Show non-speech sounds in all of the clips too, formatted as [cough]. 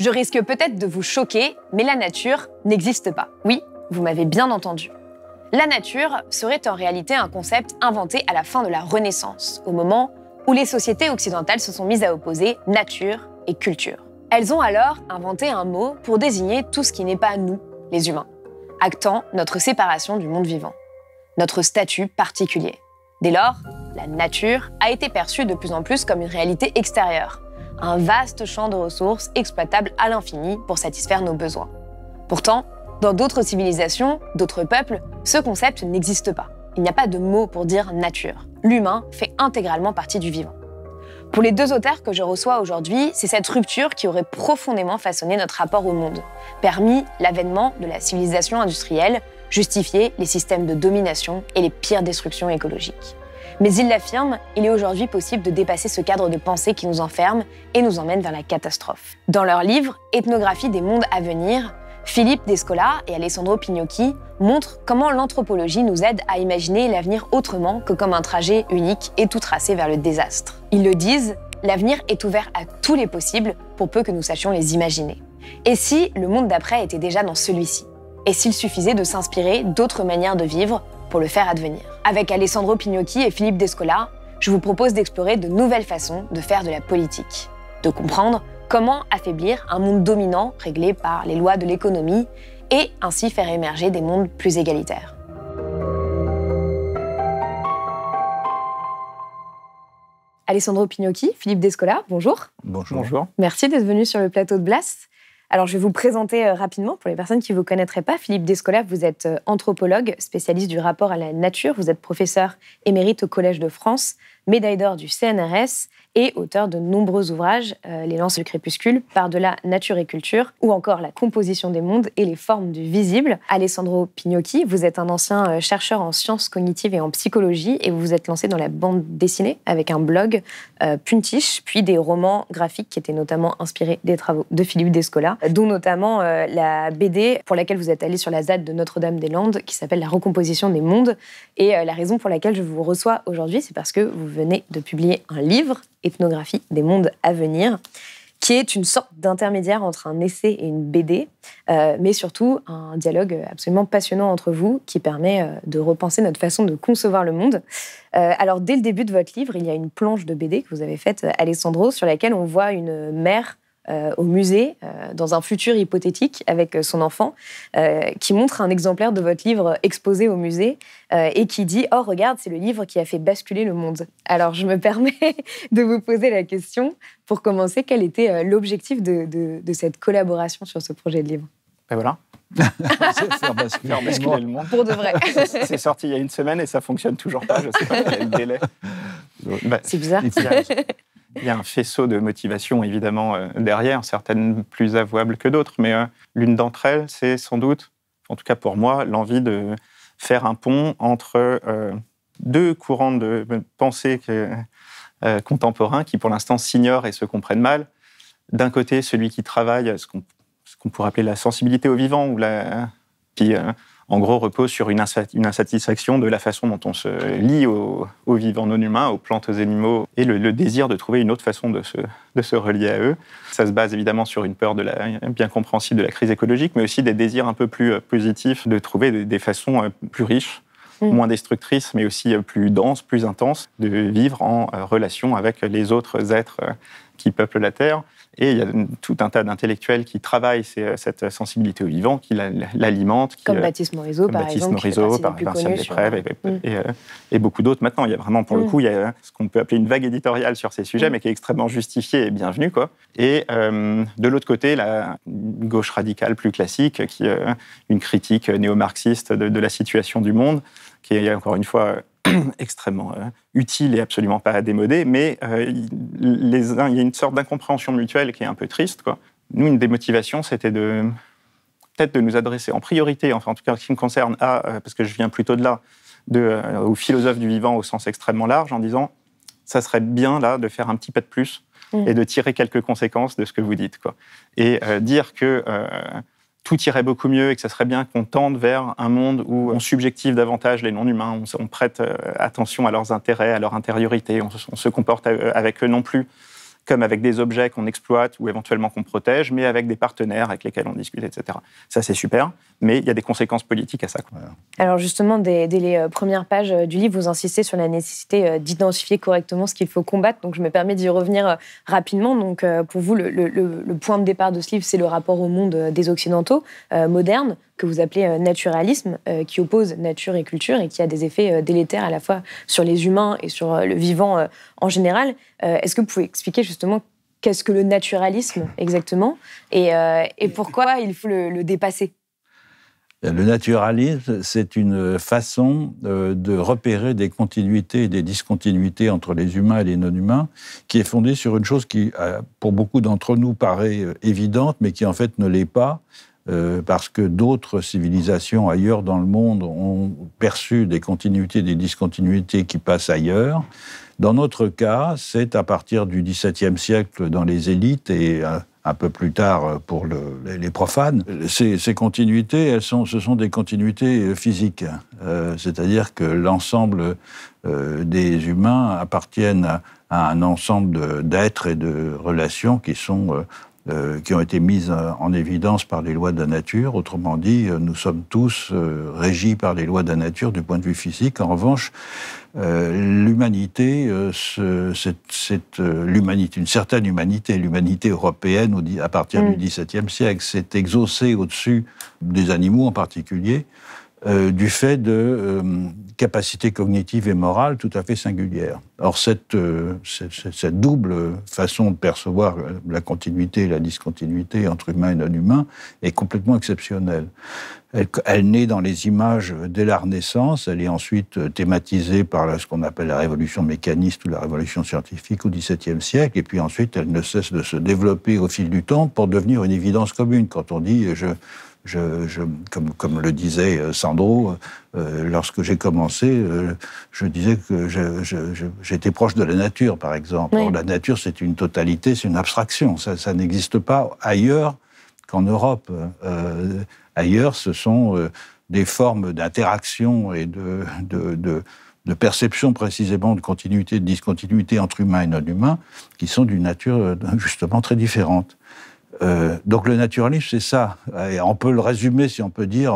Je risque peut-être de vous choquer, mais la nature n'existe pas. Oui, vous m'avez bien entendu. La nature serait en réalité un concept inventé à la fin de la Renaissance, au moment où les sociétés occidentales se sont mises à opposer nature et culture. Elles ont alors inventé un mot pour désigner tout ce qui n'est pas nous, les humains, actant notre séparation du monde vivant, notre statut particulier. Dès lors, la nature a été perçue de plus en plus comme une réalité extérieure, un vaste champ de ressources exploitables à l'infini pour satisfaire nos besoins. Pourtant, dans d'autres civilisations, d'autres peuples, ce concept n'existe pas. Il n'y a pas de mot pour dire nature. L'humain fait intégralement partie du vivant. Pour les deux auteurs que je reçois aujourd'hui, c'est cette rupture qui aurait profondément façonné notre rapport au monde, permis l'avènement de la civilisation industrielle, justifié les systèmes de domination et les pires destructions écologiques. Mais il l'affirment, il est aujourd'hui possible de dépasser ce cadre de pensée qui nous enferme et nous emmène vers la catastrophe. Dans leur livre Ethnographie des mondes à venir, Philippe Descola et Alessandro Pignocchi montrent comment l'anthropologie nous aide à imaginer l'avenir autrement que comme un trajet unique et tout tracé vers le désastre. Ils le disent, l'avenir est ouvert à tous les possibles pour peu que nous sachions les imaginer. Et si le monde d'après était déjà dans celui-ci Et s'il suffisait de s'inspirer d'autres manières de vivre pour le faire advenir. Avec Alessandro Pignocchi et Philippe Descola, je vous propose d'explorer de nouvelles façons de faire de la politique, de comprendre comment affaiblir un monde dominant réglé par les lois de l'économie et ainsi faire émerger des mondes plus égalitaires. Alessandro Pignocchi, Philippe Descola, bonjour. Bonjour. Merci d'être venu sur le plateau de Blast. Alors, je vais vous présenter euh, rapidement pour les personnes qui ne vous connaîtraient pas. Philippe Descola, vous êtes euh, anthropologue, spécialiste du rapport à la nature. Vous êtes professeur émérite au Collège de France, médaille d'or du CNRS et auteur de nombreux ouvrages, euh, Les lances du crépuscule, Par-delà nature et culture, ou encore La composition des mondes et les formes du visible. Alessandro Pignocchi, vous êtes un ancien euh, chercheur en sciences cognitives et en psychologie, et vous vous êtes lancé dans la bande dessinée avec un blog euh, Puntiche, puis des romans graphiques qui étaient notamment inspirés des travaux de Philippe Descola, dont notamment la BD pour laquelle vous êtes allé sur la ZAD de Notre-Dame-des-Landes, qui s'appelle La recomposition des mondes. Et la raison pour laquelle je vous reçois aujourd'hui, c'est parce que vous de publier un livre, Ethnographie des mondes à venir, qui est une sorte d'intermédiaire entre un essai et une BD, euh, mais surtout un dialogue absolument passionnant entre vous qui permet euh, de repenser notre façon de concevoir le monde. Euh, alors dès le début de votre livre, il y a une planche de BD que vous avez faite, Alessandro, sur laquelle on voit une mère euh, au musée, euh, dans un futur hypothétique avec euh, son enfant, qui montre un exemplaire de votre livre exposé au musée et qui dit ⁇ Oh regarde, c'est le livre qui a fait basculer le monde ⁇ Alors je me [laughs] permets de vous poser la question, pour commencer, quel était l'objectif de, cette collaboration sur ce projet de livre Ben voilà. [laughs] le monde. Pour de vrai. [laughs] c'est sorti il y a une semaine et ça fonctionne toujours pas. Je sais pas quel est le délai. c'est bizarre. Il y a un faisceau de motivations, évidemment, euh, derrière, certaines plus avouables que d'autres, mais euh, l'une d'entre elles, c'est sans doute, en tout cas pour moi, l'envie de faire un pont entre euh, deux courants de pensée contemporains qui, pour l'instant, s'ignorent et se comprennent mal. D'un côté, celui qui travaille ce qu'on, ce qu'on pourrait appeler la sensibilité au vivant, ou la, en gros, repose sur une, insatisfaction de la façon dont on se lie aux, vivants non humains, aux plantes, aux animaux, et le, désir de trouver une autre façon de se, relier à eux. Ça se base évidemment sur une peur de la, bien compréhensible de la crise écologique, mais aussi des désirs un peu plus euh, positifs de trouver des, façons euh, plus riches mm. moins destructrices, mais aussi euh, plus denses, plus intenses, de vivre en relation avec les autres êtres qui peuplent la Terre. Et il y a tout un tas d'intellectuels qui travaillent cette sensibilité au vivant, qui l'alimentent. Comme euh, Baptiste Morisot, par Baptiste exemple. Morisot, par Vincent euh, et, beaucoup d'autres. Maintenant, il y a vraiment, pour le mm. coup, il ce qu'on peut appeler une vague éditoriale sur ces sujets, mm. mais qui est extrêmement justifiée et bienvenue. Quoi. Et euh, de l'autre côté, la gauche radicale plus classique, qui est une critique néo-marxiste de la situation du monde, qui est encore une fois [clears throat] extrêmement euh, utile et absolument pas à démoder, mais euh, il y a une sorte d'incompréhension mutuelle qui est un peu triste. Quoi. Nous, une des motivations, c'était de peut-être de nous adresser en priorité, enfin en tout cas ce qui me concerne, à, euh, parce que je viens plutôt de là, de, aux philosophes du vivant au sens extrêmement large, en disant ça serait bien là de faire un petit pas de plus mmh. et de tirer quelques conséquences de ce que vous dites. Quoi. Et dire que tout irait beaucoup mieux et que ça serait bien qu'on tende vers un monde où on subjective davantage les non-humains, on, prête euh, attention à leurs intérêts, à leur intériorité, on se comporte euh, avec eux non plus comme avec des objets qu'on exploite ou éventuellement qu'on protège, mais avec des partenaires avec lesquels on discute, etc. Ça, c'est super, mais il y a des conséquences politiques à ça. Alors justement, dès, les euh, premières pages euh, du livre, vous insistez sur la nécessité euh, d'identifier correctement ce qu'il faut combattre, donc je me permets d'y revenir rapidement. Donc pour vous, le, point de départ de ce livre, c'est le rapport au monde des Occidentaux, modernes que vous appelez euh, naturalisme, euh, qui oppose nature et culture et qui a des effets euh, délétères à la fois sur les humains et sur le vivant en général. Est-ce que vous pouvez expliquer justement qu'est-ce que le naturalisme exactement et, pourquoi il faut le, le dépasser le naturalisme, c'est une façon de repérer des continuités et des discontinuités entre les humains et les non-humains, qui est fondée sur une chose qui, pour beaucoup d'entre nous, paraît évidente, mais qui en fait ne l'est pas, euh, parce que d'autres civilisations ailleurs dans le monde ont perçu des continuités, des discontinuités qui passent ailleurs. Dans notre cas, c'est à partir du XVIIe siècle dans les élites et euh, un, peu plus tard pour les profanes. Ces, continuités, elles sont, ce sont des continuités euh, physiques, c'est-à-dire que l'ensemble des humains appartiennent à un ensemble d'êtres et de relations qui sont euh, qui ont été mises euh, en évidence par les lois de la nature. Autrement dit, euh, nous sommes tous régis par les lois de la nature du point de vue physique. En revanche, l'humanité, une certaine humanité, l'humanité européenne à partir du mm. XVIIe siècle, s'est exaucée au-dessus des animaux en particulier. Euh, du fait de euh, capacités cognitives et morales tout à fait singulières. Or, euh, cette, double façon de percevoir la continuité et la discontinuité entre humain et non-humain est complètement exceptionnelle. Elle, naît dans les images dès la Renaissance, elle est ensuite thématisée par ce qu'on appelle la révolution mécaniste ou la révolution scientifique au XVIIe siècle, et puis ensuite elle ne cesse de se développer au fil du temps pour devenir une évidence commune. Quand on dit je je, comme, comme, le disait euh, Sandro, euh, lorsque j'ai commencé, euh, je disais que j'étais proche de la nature, par exemple. la nature, c'est une totalité, c'est une abstraction. Ça, n'existe pas ailleurs qu'en Europe. ailleurs, ce sont des formes d'interaction et de, de, de, perception précisément de continuité, de discontinuité entre humain et non humain, qui sont d'une nature justement très différente. Euh, donc le naturalisme, c'est ça. Et on peut le résumer, si on peut dire,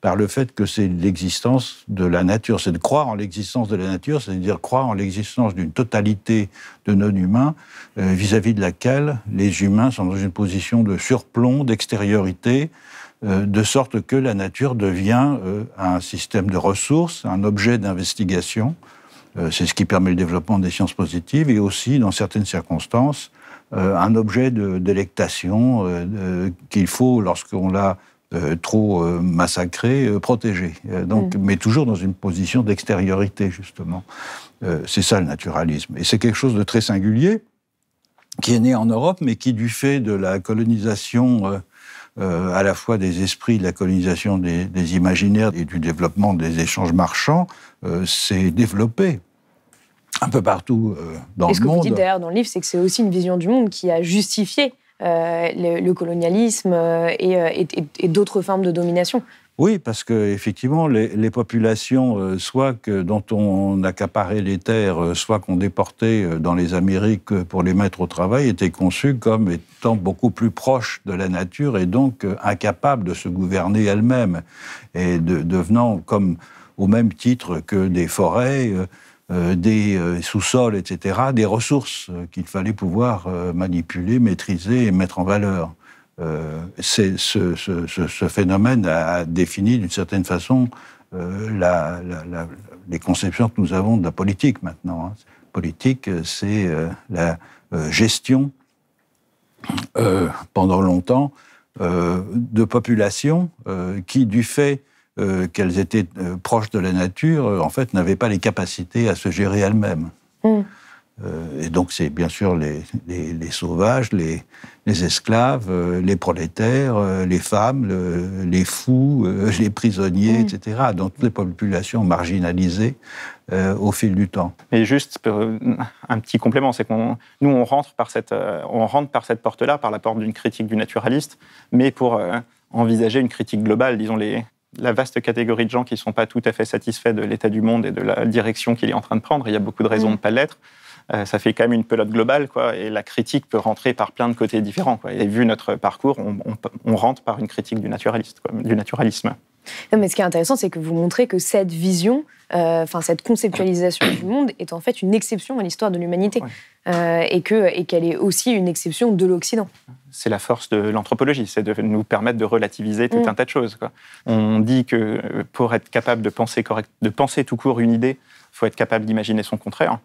par le fait que c'est l'existence de la nature. C'est de croire en l'existence de la nature, c'est-à-dire croire en l'existence d'une totalité de non-humains euh, vis-à-vis de laquelle les humains sont dans une position de surplomb, d'extériorité, euh, de sorte que la nature devient un système de ressources, un objet d'investigation. c'est ce qui permet le développement des sciences positives et aussi, dans certaines circonstances, euh, un objet de délectation euh, qu'il faut, lorsqu'on l'a euh, trop massacré, protéger. donc, Mais toujours dans une position d'extériorité, justement. c'est ça le naturalisme. Et c'est quelque chose de très singulier qui est né en Europe, mais qui, du fait de la colonisation à la fois des esprits, de la colonisation des, imaginaires et du développement des échanges marchands, s'est développé un peu partout euh, dans le monde. ce que vous dites d'ailleurs dans le livre, c'est que c'est aussi une vision du monde qui a justifié euh, le, colonialisme euh, et, d'autres formes de domination. Oui, parce que effectivement, les, populations, soit que dont on accaparait les terres, soit qu'on déportait dans les Amériques pour les mettre au travail, étaient conçues comme étant beaucoup plus proches de la nature et donc incapables de se gouverner elles-mêmes et devenant comme au même titre que des forêts. Euh, des euh, sous-sols, etc., des ressources euh, qu'il fallait pouvoir manipuler, maîtriser et mettre en valeur. ce, phénomène a, défini d'une certaine façon les conceptions que nous avons de la politique maintenant. Hein. Politique, c'est la gestion pendant longtemps de populations qui, du fait euh, qu'elles étaient euh, proches de la nature, euh, en fait, n'avaient pas les capacités à se gérer elles-mêmes. Mm. et donc, c'est bien sûr les, sauvages, les, les esclaves, les prolétaires, les femmes, les fous, [laughs] les prisonniers, mm. etc. Donc, toutes les populations marginalisées au fil du temps. Mais juste un petit complément, c'est qu'on nous on rentre par cette on rentre par cette porte-là, par la porte d'une critique du naturaliste, mais pour envisager une critique globale, disons les la vaste catégorie de gens qui ne sont pas tout à fait satisfaits de l'état du monde et de la direction qu'il est en train de prendre. Il y a beaucoup de raisons de ne mm. pas l'être. Euh, ça fait quand même une pelote globale, quoi. Et la critique peut rentrer par plein de côtés différents, Et vu notre parcours, on, rentre par une critique du, naturaliste, du naturalisme mais ce qui est intéressant, c'est que vous montrez que cette vision, euh, enfin cette conceptualisation du monde, est en fait une exception à l'histoire de l'humanité, euh, et et qu'elle est aussi une exception de l'Occident. C'est la force de l'anthropologie, c'est de nous permettre de relativiser tout mm. un tas de choses. On dit que euh, pour être capable de penser correct, de penser tout court une idée, faut être capable d'imaginer son contraire.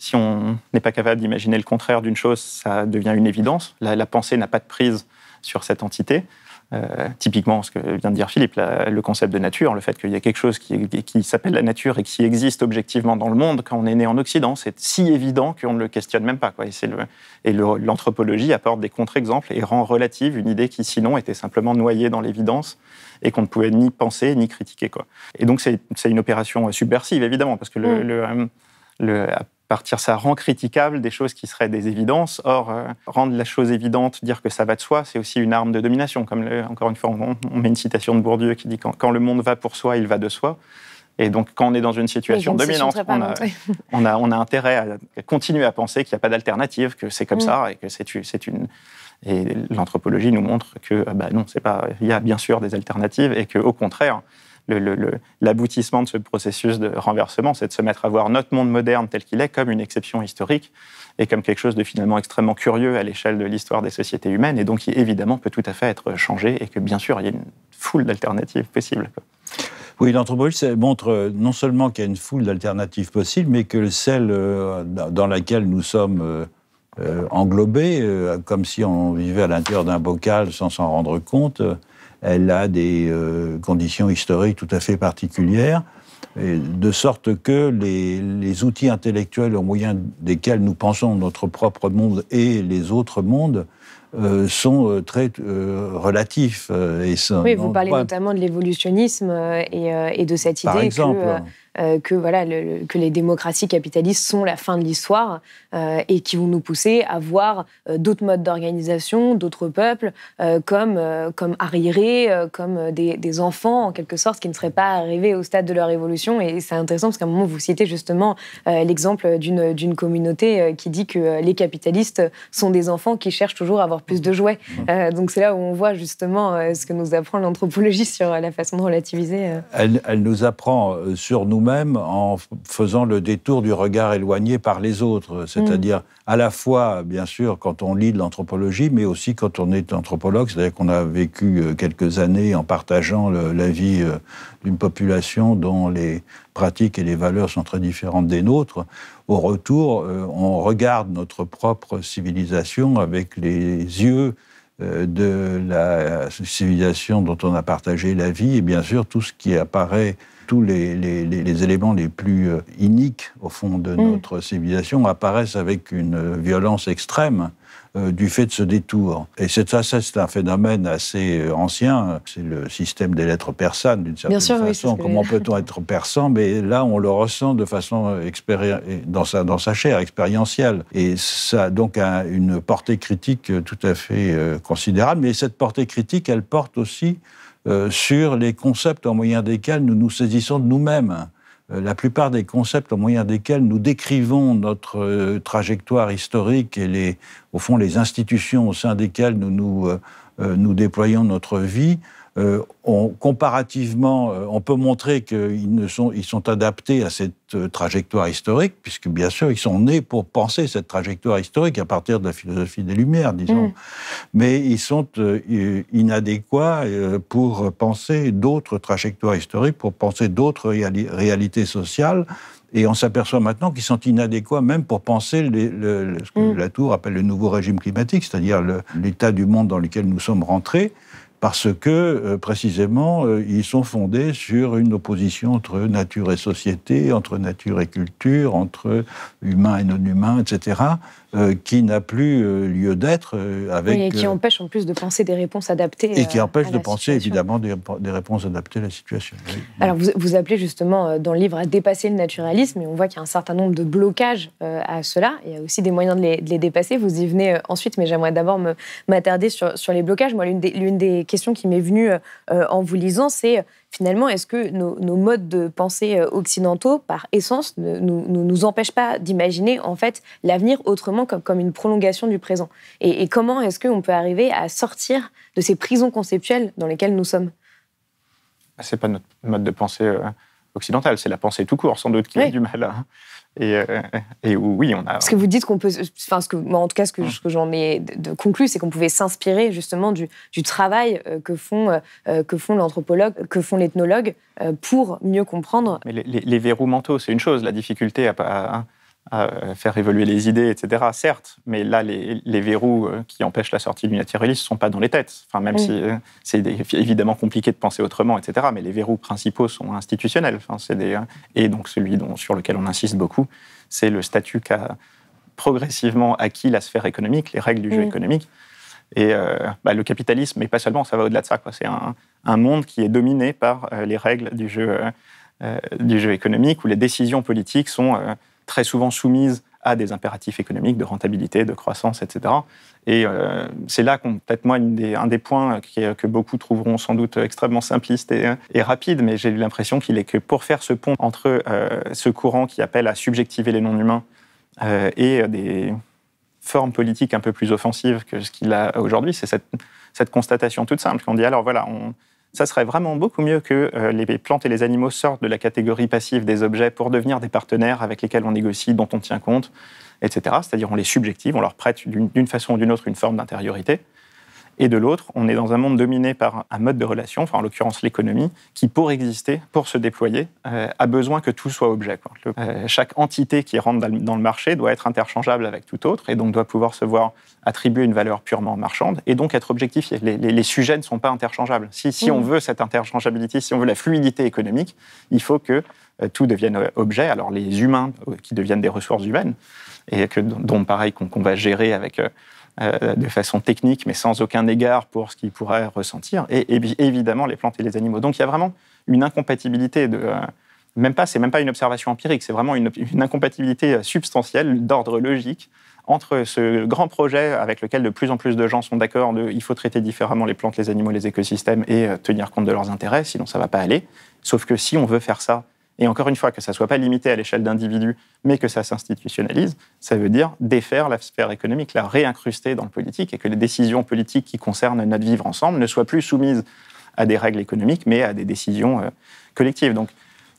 Si on n'est pas capable d'imaginer le contraire d'une chose, ça devient une évidence. la pensée n'a pas de prise sur cette entité. Euh, typiquement, ce que vient de dire Philippe, le concept de nature, le fait qu'il y a quelque chose qui, qui s'appelle la nature et qui existe objectivement dans le monde quand on est né en Occident, c'est si évident qu'on ne le questionne même pas. Quoi. Et l'anthropologie apporte des contre-exemples et rend relative une idée qui sinon était simplement noyée dans l'évidence et qu'on ne pouvait ni penser ni critiquer. Quoi. Et donc c'est une opération subversive, évidemment, parce que le, mm. le, euh, le partir, ça rend critiquable des choses qui seraient des évidences. Or, euh, rendre la chose évidente, dire que ça va de soi, c'est aussi une arme de domination. Comme encore une fois, on, met une citation de Bourdieu qui dit quand, le monde va pour soi, il va de soi. Et donc, quand on est dans une situation dominante, [laughs] on a, on, a, intérêt à continuer à penser qu'il n'y a pas d'alternative, que c'est comme mm. ça et que c'est une. Et l'anthropologie nous montre que, euh, bah non, c'est pas. Il y a bien sûr des alternatives et que, au contraire, l'aboutissement de ce processus de renversement, c'est de se mettre à voir notre monde moderne tel qu'il est comme une exception historique et comme quelque chose de finalement extrêmement curieux à l'échelle de l'histoire des sociétés humaines et donc qui évidemment peut tout à fait être changé et que bien sûr il y a une foule d'alternatives possibles. Oui, l'anthropologie montre euh, non seulement qu'il y a une foule d'alternatives possibles, mais que celle euh, dans laquelle nous sommes euh, englobés, comme si on vivait à l'intérieur d'un bocal sans s'en rendre compte, elle a des euh, conditions historiques tout à fait particulières, de sorte que les, les, outils intellectuels au moyen desquels nous pensons notre propre monde et les autres mondes euh, sont euh, très relatifs. et oui, vous parlez notamment de l'évolutionnisme et, de cette idée que euh, que, voilà, que les démocraties capitalistes sont la fin de l'histoire euh, et qui vont nous pousser à voir euh, d'autres modes d'organisation, d'autres peuples comme, comme arriérés, comme des, enfants en quelque sorte qui ne seraient pas arrivés au stade de leur évolution. Et c'est intéressant parce qu'à un moment, vous citez justement l'exemple d'une communauté qui dit que les capitalistes sont des enfants qui cherchent toujours à avoir plus de jouets. donc c'est là où on voit justement ce que nous apprend l'anthropologie sur la façon de relativiser. Elle, elle nous apprend sur nous même en faisant le détour du regard éloigné par les autres. Mm. C'est-à-dire à la fois, bien sûr, quand on lit de l'anthropologie, mais aussi quand on est anthropologue, c'est-à-dire qu'on a vécu euh, quelques années en partageant la vie euh, d'une population dont les pratiques et les valeurs sont très différentes des nôtres. Au retour, euh, on regarde notre propre civilisation avec les yeux euh, de la civilisation dont on a partagé la vie, et bien sûr tout ce qui apparaît, tous les, éléments les plus euh, iniques au fond de mm. notre civilisation apparaissent avec une violence extrême. Euh, du fait de ce détour. Et c'est ça, c'est un phénomène assez euh, ancien. C'est le système des lettres persanes, d'une certaine façon. Comment peut-on être persan Mais là, on le ressent de façon dans, sa, chair, expérientielle. Et ça a donc une portée critique tout à fait euh, considérable. Mais cette portée critique, elle porte aussi sur les concepts en moyen desquels nous nous saisissons de nous-mêmes. Euh, la plupart des concepts au moyen desquels nous décrivons notre euh, trajectoire historique et les, au fond les institutions au sein desquelles nous, nous, euh, nous déployons notre vie euh, comparativement, euh, on peut montrer qu'ils sont, adaptés à cette euh, trajectoire historique, puisque bien sûr, ils sont nés pour penser cette trajectoire historique à partir de la philosophie des Lumières, disons. Mm. Mais ils sont inadéquats pour penser d'autres trajectoires historiques, pour penser d'autres réalités sociales. Et on s'aperçoit maintenant qu'ils sont inadéquats même pour penser ce que mm. Latour appelle le nouveau régime climatique, c'est-à-dire l'état du monde dans lequel nous sommes rentrés parce que, euh, précisément, euh, ils sont fondés sur une opposition entre nature et société, entre nature et culture, entre humain et non humain, etc. Euh, qui n'a plus euh, lieu d'être euh, avec. et qui empêche en plus de penser des réponses adaptées. Et qui empêche de penser évidemment des, réponses adaptées à la situation. Alors vous, vous, appelez justement dans le livre à dépasser le naturalisme et on voit qu'il y a un certain nombre de blocages à cela. Il y a aussi des moyens de les, dépasser. Vous y venez ensuite, mais j'aimerais d'abord m'attarder sur, les blocages. Moi, l'une des, questions qui m'est venue en vous lisant, c'est finalement, est-ce que nos, modes de pensée euh, occidentaux, par essence, ne nous, nous, empêchent pas d'imaginer en fait l'avenir autrement comme, comme une prolongation du présent Et, comment est-ce qu'on peut arriver à sortir de ces prisons conceptuelles dans lesquelles nous sommes ah, C'est pas notre mode de pensée euh, occidental, c'est la pensée tout court sans doute qui a du mal à et, euh, et, oui, on a. Ce que vous dites qu'on peut, enfin, ce que, moi, en tout cas, ce que, mm. que j'en ai de conclu, c'est qu'on pouvait s'inspirer justement du, travail euh, que font euh, que font l'anthropologue, que font l'ethnologue pour mieux comprendre. Mais les, verrous mentaux, c'est une chose. La difficulté à, à à euh, faire évoluer les idées, etc. Certes, mais là, les, verrous euh, qui empêchent la sortie du naturalisme ne sont pas dans les têtes. Enfin, même si euh, c'est évidemment compliqué de penser autrement, etc. Mais les verrous principaux sont institutionnels. Enfin, et donc celui dont, sur lequel on insiste beaucoup, c'est le statut qu'a progressivement acquis la sphère économique, les règles du jeu économique. Et bah, le capitalisme, mais pas seulement, ça va au-delà de ça. C'est un, monde qui est dominé par les règles du jeu, du jeu économique, où les décisions politiques sont très souvent soumises à des impératifs économiques de rentabilité, de croissance, etc. Et euh, c'est là qu'on, peut-être moi, un des points qui que beaucoup trouveront sans doute extrêmement simpliste et, et rapide, mais j'ai l'impression qu'il est que pour faire ce pont entre euh, ce courant qui appelle à subjectiver les non-humains euh, et des formes politiques un peu plus offensives que ce qu'il a aujourd'hui, c'est cette, cette constatation toute simple qu'on dit alors voilà, on, ça serait vraiment beaucoup mieux que euh, les plantes et les animaux sortent de la catégorie passive des objets pour devenir des partenaires avec lesquels on négocie, dont on tient compte, etc. C'est-à-dire on les subjective, on leur prête d'une façon ou d'une autre une forme d'intériorité. Et de l'autre, on est dans un monde dominé par un mode de relation, enfin en l'occurrence l'économie, qui pour exister, pour se déployer, euh, a besoin que tout soit objet. Euh, chaque entité qui rentre dans le marché doit être interchangeable avec tout autre et donc doit pouvoir se voir attribuer une valeur purement marchande et donc être objectifiée. Les, sujets ne sont pas interchangeables. Si, si on mmh. veut cette interchangeabilité, si on veut la fluidité économique, il faut que euh, tout devienne objet. Alors les humains qui deviennent des ressources humaines et que dont pareil qu'on va gérer avec euh, de façon technique, mais sans aucun égard pour ce qu'ils pourraient ressentir, et, évidemment les plantes et les animaux. Donc il y a vraiment une incompatibilité de... Euh, même pas, c'est même pas une observation empirique, c'est vraiment une, incompatibilité euh, substantielle d'ordre logique entre ce grand projet avec lequel de plus en plus de gens sont d'accord il faut traiter différemment les plantes, les animaux, les écosystèmes et tenir compte de leurs intérêts, sinon ça va pas aller. Sauf que si on veut faire ça et encore une fois, que ça ne soit pas limité à l'échelle d'individus, mais que ça s'institutionnalise, ça veut dire défaire la sphère économique, la réincruster dans le politique, et que les décisions politiques qui concernent notre vivre ensemble ne soient plus soumises à des règles économiques, mais à des décisions euh, collectives. Donc,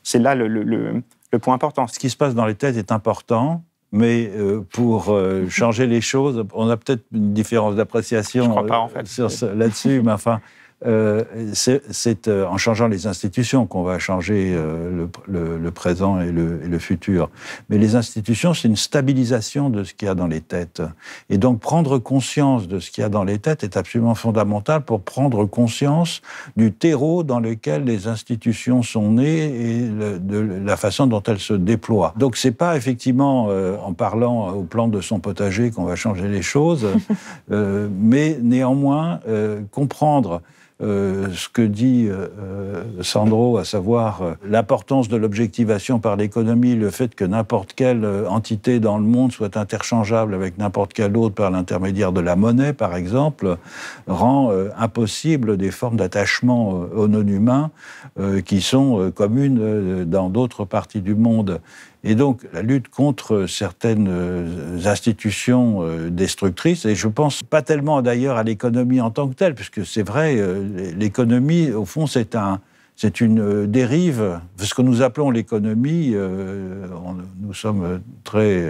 c'est là le, point important. Ce qui se passe dans les têtes est important, mais euh, pour euh, changer les choses, on a peut-être une différence d'appréciation là-dessus, mais enfin, euh, c'est euh, en changeant les institutions qu'on va changer euh, le, présent et le, et le, futur. Mais les institutions, c'est une stabilisation de ce qu'il y a dans les têtes. Et donc prendre conscience de ce qu'il y a dans les têtes est absolument fondamental pour prendre conscience du terreau dans lequel les institutions sont nées et de la façon dont elles se déploient. Donc c'est pas effectivement en parlant au plan de son potager qu'on va changer les choses, [laughs] mais néanmoins comprendre euh, ce que dit euh, euh, Sandro, à savoir l'importance de l'objectivation par l'économie, le fait que n'importe quelle entité dans le monde soit interchangeable avec n'importe quelle autre par l'intermédiaire de la monnaie, par exemple, rend impossible des formes d'attachement au non humains qui sont communes dans d'autres parties du monde. Et donc, la lutte contre certaines euh, institutions euh, destructrices, et je pense pas tellement d'ailleurs à l'économie en tant que telle, puisque c'est vrai, euh, l'économie, au fond, c'est un, c'est une dérive. Ce que nous appelons l'économie, nous sommes très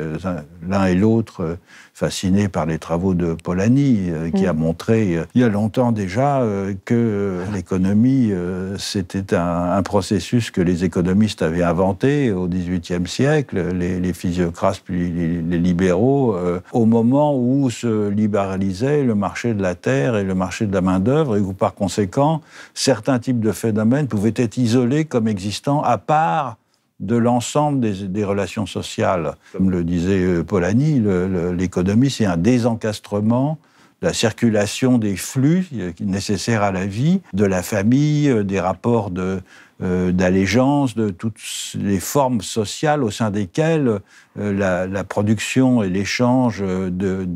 l'un et l'autre fasciné par les travaux de Polanyi, euh, qui a mm. montré euh, il y a longtemps déjà euh, que l'économie, c'était un, processus que les économistes avaient inventé au XVIIIe siècle, les, physiocrates puis les, libéraux, au moment où se libéralisait le marché de la terre et le marché de la main-d'œuvre, et où par conséquent, certains types de phénomènes pouvaient être isolés comme existants à part de l'ensemble des, relations sociales. Comme le disait euh, Polanyi, l'économie, c'est un désencastrement la circulation des flux euh, nécessaires à la vie, de la famille, euh, des rapports d'allégeance, de, de toutes les formes sociales au sein desquelles la, production et l'échange de,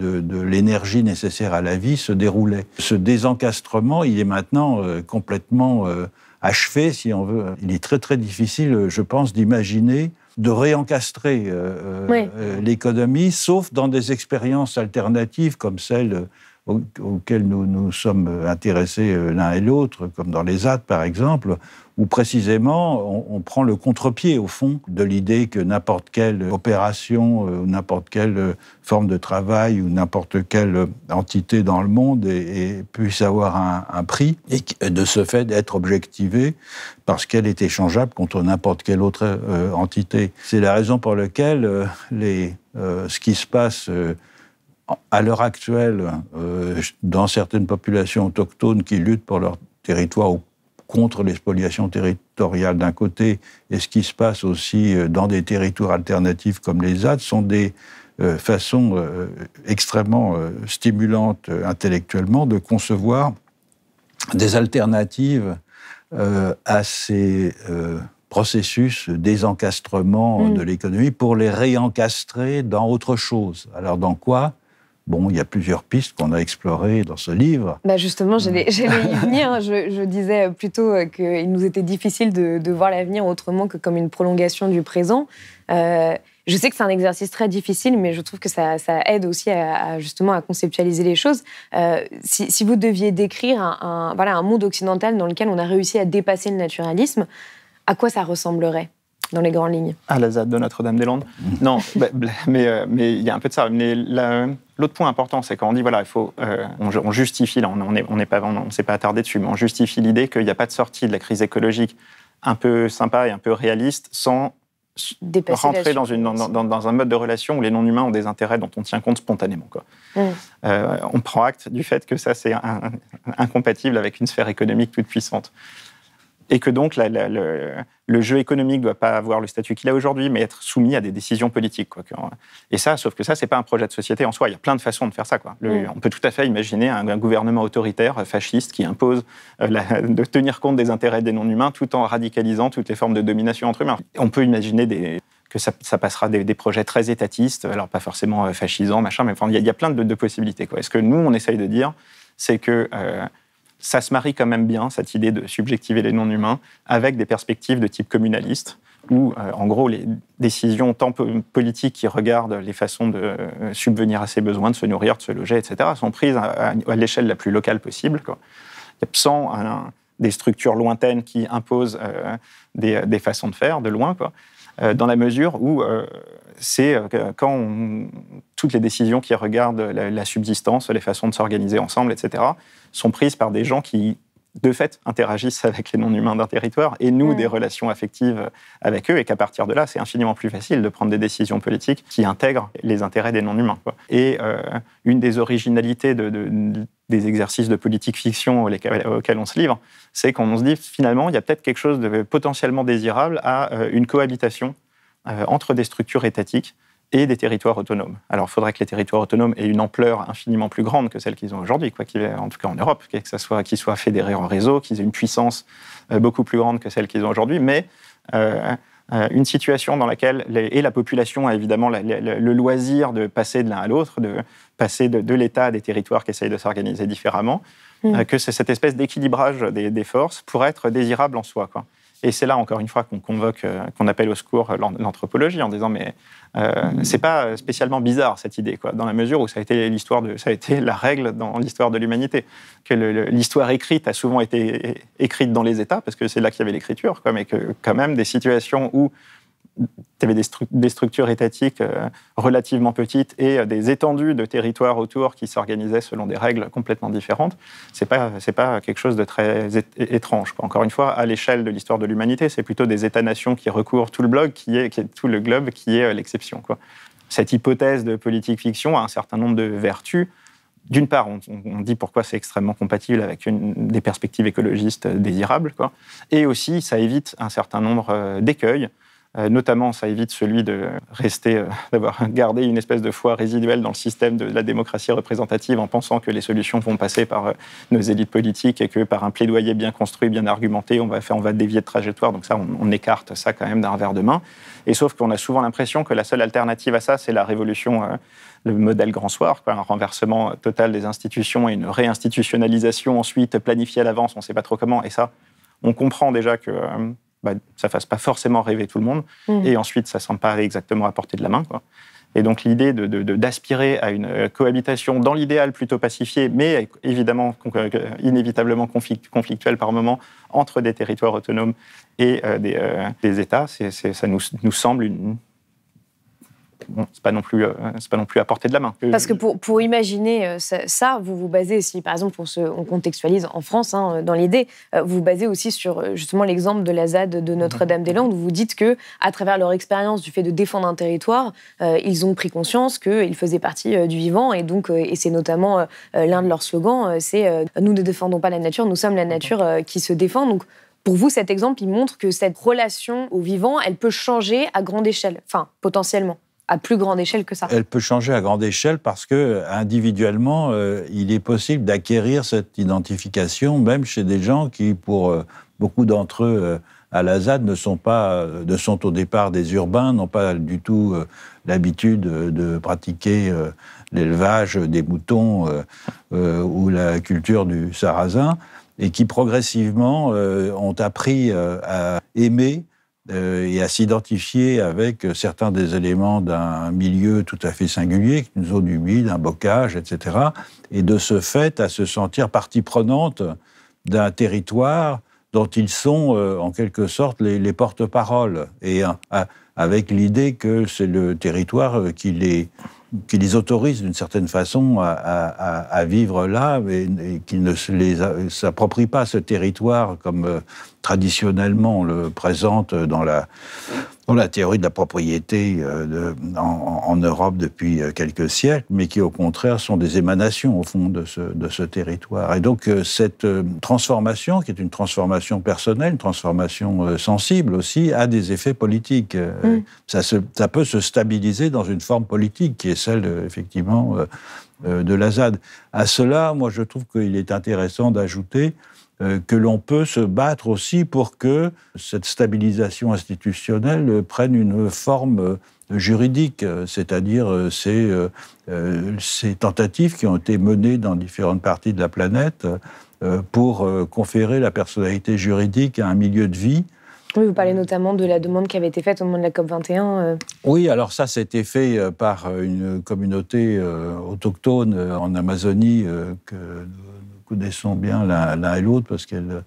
l'énergie nécessaire à la vie se déroulait. Ce désencastrement, il est maintenant complètement achevé, si on veut. Il est très très difficile, je pense, d'imaginer de réencastrer euh, euh, euh, l'économie, sauf dans des expériences alternatives comme celle auxquels nous nous sommes euh, intéressés euh, l'un et l'autre, comme dans les ZAD par exemple, où précisément on, prend le contre-pied au fond de l'idée que n'importe quelle opération, euh, n'importe quelle forme de travail ou n'importe quelle entité dans le monde puisse avoir un, prix et de ce fait d'être objectivée parce qu'elle est échangeable contre n'importe quelle autre entité. C'est la raison pour laquelle les, ce qui se passe à l'heure actuelle, euh, dans certaines populations autochtones qui luttent pour leur territoire ou contre les spoliations territoriales d'un côté, et ce qui se passe aussi euh, dans des territoires alternatifs comme les ZAD, sont des euh, façons extrêmement stimulantes intellectuellement de concevoir des alternatives à ces processus désencastrement mm. de l'économie pour les réencastrer dans autre chose. Alors dans quoi Bon, il y a plusieurs pistes qu'on a explorées dans ce livre. Bah, justement, j'allais y venir. Je, je, disais plutôt euh, qu'il nous était difficile de, voir l'avenir autrement que comme une prolongation du présent. Euh, je sais que c'est un exercice très difficile, mais je trouve que ça, aide aussi à, justement à conceptualiser les choses. Euh, si, vous deviez décrire voilà, un monde occidental dans lequel on a réussi à dépasser le naturalisme, à quoi ça ressemblerait dans les grandes lignes. À la ZAD de Notre-Dame-des-Landes. [laughs] non, bah, euh, mais il y a un peu de ça. Mais l'autre point important, c'est quand on dit, voilà, il faut, euh, on, justifie, là, on n'est on pas, on, s'est pas attardé dessus, mais on justifie l'idée qu'il n'y a pas de sortie de la crise écologique un peu sympa et un peu réaliste sans rentrer dans, une, dans, un mode de relation où les non-humains ont des intérêts dont on tient compte spontanément. Mm. Euh, on prend acte du fait que ça, c'est incompatible avec une sphère économique toute puissante et que donc le, jeu économique ne doit pas avoir le statut qu'il a aujourd'hui, mais être soumis à des décisions politiques. Quoi. Et ça, sauf que ça, c'est pas un projet de société en soi. Il y a plein de façons de faire ça. Quoi. Mm. On peut tout à fait imaginer un, gouvernement autoritaire, euh, fasciste, qui impose euh, de tenir compte des intérêts des non-humains tout en radicalisant toutes les formes de domination entre humains. On peut imaginer des, que ça, passera des, projets très étatistes, alors pas forcément euh, fascisants, machin, mais il enfin, y, y, a plein de, possibilités. Quoi. Et ce que nous, on essaye de dire, c'est que ça se marie quand même bien, cette idée de subjectiver les non-humains, avec des perspectives de type communaliste, où, euh, en gros, les décisions tant politiques qui regardent les façons de euh, subvenir à ses besoins, de se nourrir, de se loger, etc., sont prises à, l'échelle la plus locale possible, quoi. sans euh, des structures lointaines qui imposent des, des, façons de faire de loin. Quoi. Euh, dans la mesure où euh, c'est euh, quand toutes les décisions qui regardent la, subsistance, les façons de s'organiser ensemble, etc., sont prises par des gens qui, de fait, interagissent avec les non-humains d'un territoire et nous des relations affectives avec eux, et qu'à partir de là, c'est infiniment plus facile de prendre des décisions politiques qui intègrent les intérêts des non-humains. Et une des originalités de des exercices de politique fiction auxquels on se livre, c'est qu'on se dit finalement, il y a peut-être quelque chose de potentiellement désirable à euh, une cohabitation euh, entre des structures étatiques et des territoires autonomes. Alors, il faudrait que les territoires autonomes aient une ampleur infiniment plus grande que celle qu'ils ont aujourd'hui, quoi qu'il en tout cas en Europe, que soit qu'ils soient fédérés en réseau, qu'ils aient une puissance euh, beaucoup plus grande que celle qu'ils ont aujourd'hui, mais euh, une situation dans laquelle et la population a évidemment le loisir de passer de l'un à l'autre, de passer de, l'État à des territoires qui essayent de s'organiser différemment, mm. euh, que c'est cette espèce d'équilibrage des, forces pour être désirable en soi. Et c'est là, encore une fois, qu'on convoque, euh, qu'on appelle au secours l'anthropologie en disant mais euh, mm. c'est pas spécialement bizarre cette idée, quoi, dans la mesure où ça a été l'histoire de, ça a été la règle dans l'histoire de l'humanité, que l'histoire écrite a souvent été écrite dans les États parce que c'est là qu'il y avait l'écriture, mais que quand même des situations où tu avais des, des, structures étatiques euh, relativement petites et euh, des étendues de territoires autour qui s'organisaient selon des règles complètement différentes. C'est pas pas quelque chose de très étrange. Encore une fois, à l'échelle de l'histoire de l'humanité, c'est plutôt des États-nations qui recourent tout le blog, qui est, tout le globe, qui est euh, l'exception. Cette hypothèse de politique fiction a un certain nombre de vertus. D'une part, on, dit pourquoi c'est extrêmement compatible avec une, des perspectives écologistes désirables, et aussi ça évite un certain nombre d'écueils euh, notamment, ça évite celui de rester, euh, [laughs] d'avoir gardé une espèce de foi résiduelle dans le système de la démocratie représentative en pensant que les solutions vont passer par euh, nos élites politiques et que par un plaidoyer bien construit, bien argumenté, on va, faire, on va dévier de trajectoire. Donc ça, on, écarte ça quand même d'un revers de main. Et sauf qu'on a souvent l'impression que la seule alternative à ça, c'est la révolution, le modèle grand soir, un renversement total des institutions et une réinstitutionnalisation ensuite planifiée à l'avance, on ne sait pas trop comment. Et ça, on comprend déjà que bah, ça fasse pas forcément rêver tout le monde, mmh. et ensuite ça s'emparer exactement à portée de la main. Quoi. Et donc l'idée d'aspirer de, de, à une euh, cohabitation dans l'idéal plutôt pacifiée, mais évidemment euh, inévitablement conflictuelle par moment entre des territoires autonomes et euh, des, des, États, ça nous, nous semble une, c'est pas non plus, euh, c'est pas non plus à portée de la main. Parce que euh, pour, pour imaginer euh, ça, vous vous basez, si par exemple on, on contextualise en France hein, dans l'idée, vous vous basez aussi sur justement l'exemple de la ZAD de Notre-Dame-des-Landes, où vous dites que à travers leur expérience du fait de défendre un territoire, ils ont pris conscience qu'ils faisaient partie du vivant et donc, et c'est notamment l'un de leurs slogans, c'est nous ne défendons pas la nature, nous sommes la nature qui se défend. Donc pour vous, cet exemple, il montre que cette relation au vivant, elle peut changer à grande échelle, enfin potentiellement à plus grande échelle que ça. Elle peut changer à grande échelle parce que individuellement, euh, il est possible d'acquérir cette identification même chez des gens qui, pour euh, beaucoup d'entre eux euh, à la ZAD, ne sont pas, ne sont au départ des urbains, n'ont pas du tout l'habitude de pratiquer l'élevage des moutons ou la culture du sarrasin et qui progressivement ont appris à aimer euh, et à s'identifier avec certains des éléments d'un milieu tout à fait singulier, une zone humide, un bocage, etc. Et de ce fait, à se sentir partie prenante d'un territoire dont ils sont euh, en quelque sorte les, porte parole et euh, avec l'idée que c'est le territoire qui les, qui les autorise d'une certaine façon à, vivre là, et qui ne s'approprie pas ce territoire comme euh, traditionnellement on le présente dans la, dans la théorie de la propriété euh, de, en, Europe depuis euh, quelques siècles, mais qui au contraire sont des émanations au fond de ce, territoire. Et donc euh, cette transformation, qui est une transformation personnelle, une transformation sensible aussi, a des effets politiques. Mm. Ça, ça, peut se stabiliser dans une forme politique qui est celle, effectivement, euh, de la À cela, moi, je trouve qu'il est intéressant d'ajouter euh, que l'on peut se battre aussi pour que cette stabilisation institutionnelle prenne une forme euh, juridique, c'est-à-dire ces, tentatives qui ont été menées dans différentes parties de la planète pour conférer la personnalité juridique à un milieu de vie vous parlez euh, notamment de la demande qui avait été faite au moment de la COP21. Euh. Oui, alors ça, c'était fait euh, par une communauté autochtone en Amazonie que nous connaissons bien l'un et l'autre parce qu'elle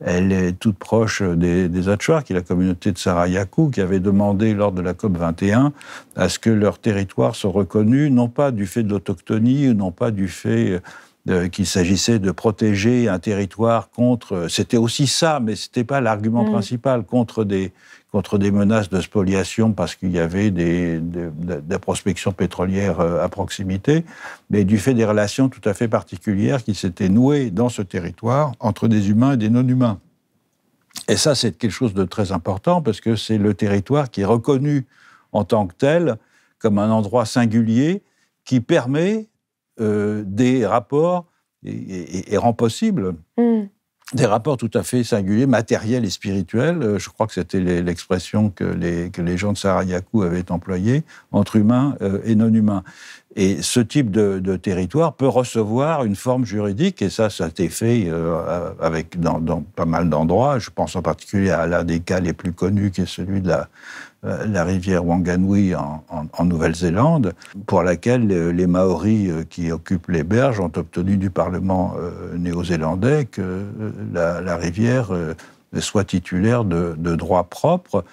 elle est toute proche des, des qui est la communauté de Sarayaku, qui avait demandé lors de la COP21 à ce que leur territoire soit reconnu, non pas du fait de l'autochtonie, non pas du fait euh, qu'il s'agissait de protéger un territoire contre. Euh, c'était aussi ça, mais c'était pas l'argument mm. principal contre des contre des menaces de spoliation parce qu'il y avait des, prospections pétrolières euh, à proximité, mais du fait des relations tout à fait particulières qui s'étaient nouées dans ce territoire entre des humains et des non-humains. Et ça, c'est quelque chose de très important parce que c'est le territoire qui est reconnu en tant que tel comme un endroit singulier qui permet euh, des rapports et, rend possible hmm. des rapports tout à fait singuliers, matériels et spirituels. Euh, je crois que c'était l'expression que les, gens de Sarayaku avaient employée entre humains euh, et non humains. Et ce type de, territoire peut recevoir une forme juridique, et ça, ça a été fait euh, avec dans, pas mal d'endroits. Je pense en particulier à l'un des cas les plus connus, qui est celui de la, euh, rivière Wanganui en, Nouvelle-Zélande, pour laquelle euh, les, Maoris qui occupent les berges ont obtenu du Parlement néo-zélandais que la, rivière soit titulaire de, de droits propres.